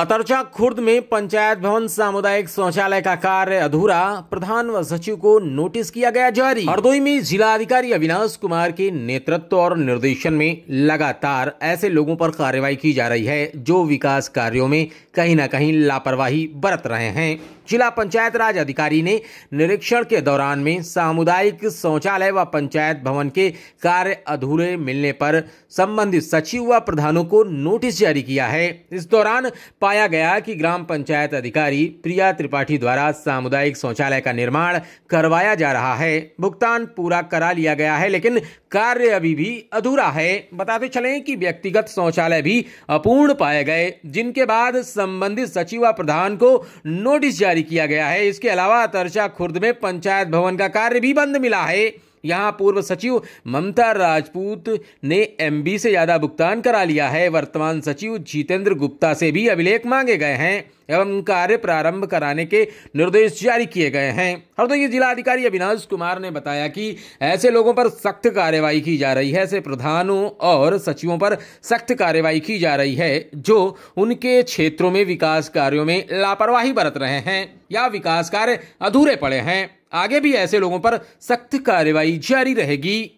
अतरचा खुर्द में पंचायत भवन सामुदायिक शौचालय का कार्य अधूरा प्रधान व सचिव को नोटिस किया गया जारी हरदोई में जिलाधिकारी अविनाश कुमार के नेतृत्व और निर्देशन में लगातार ऐसे लोगों पर कार्रवाई की जा रही है जो विकास कार्यों में कहीं न कहीं लापरवाही बरत रहे हैं जिला पंचायत राज अधिकारी ने निरीक्षण के दौरान में सामुदायिक शौचालय व पंचायत भवन के कार्य अधूरे मिलने पर संबंधित सचिव व प्रधानों को नोटिस जारी किया है इस दौरान पाया गया कि ग्राम पंचायत अधिकारी प्रिया त्रिपाठी द्वारा सामुदायिक शौचालय का निर्माण करवाया जा रहा है भुगतान पूरा करा लिया गया है लेकिन कार्य अभी भी अधूरा है बताते चले कि व्यक्तिगत शौचालय भी अपूर्ण पाए गए जिनके बाद संबंधित सचिव व प्रधान को नोटिस जारी जारी किया गया है इसके अलावा तरसा खुर्द में पंचायत भवन का कार्य भी बंद मिला है यहाँ पूर्व सचिव ममता राजपूत ने एमबी से ज़्यादा भुगतान करा लिया है वर्तमान सचिव जितेंद्र गुप्ता से भी अभिलेख मांगे गए हैं एवं कार्य प्रारंभ कराने के निर्देश जारी किए गए हैं हरदोई जिला अधिकारी अविनाश कुमार ने बताया कि ऐसे लोगों पर सख्त कार्यवाही की जा रही है ऐसे प्रधानों और सचिवों पर सख्त कार्यवाही की जा रही है जो उनके क्षेत्रों में विकास कार्यों में लापरवाही बरत रहे हैं या विकास कार्य अधूरे पड़े हैं आगे भी ऐसे लोगों पर सख्त कार्रवाई जारी रहेगी